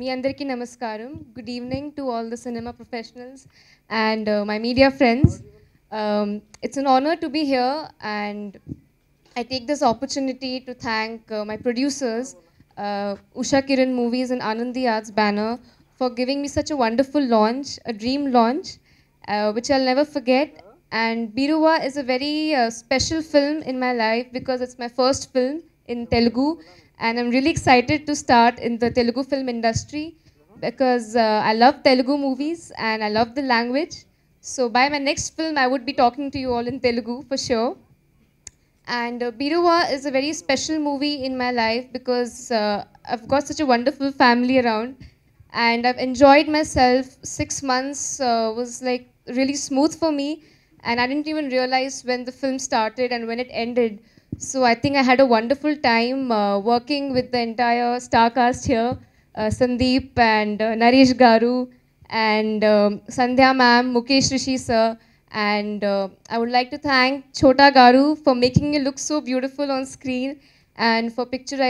మీ అందరికీ నమస్కారం good evening to all the cinema professionals and my media friends it's an honour to be here and I take this opportunity to thank uh, my producers, uh, Usha Kiran Movies and Anandiyad's Banner, for giving me such a wonderful launch, a dream launch, uh, which I'll never forget. And Biruva is a very special film in my life because it's my first film in Telugu. And I'm really excited to start in the Telugu film industry because uh, I love Telugu movies and I love the language. So by my next film, I would be talking to you all in Telugu for sure. And uh, Biruwa is a very special movie in my life because uh, I've got such a wonderful family around and I've enjoyed myself. Six months uh, was like really smooth for me and I didn't even realize when the film started and when it ended. So I think I had a wonderful time uh, working with the entire star cast here, uh, Sandeep and uh, Nareesh Garu and um, Sandhya ma'am, Mukesh Rishi sir. And uh, I would like to thank Chota Garu for making it look so beautiful on screen and for picturizing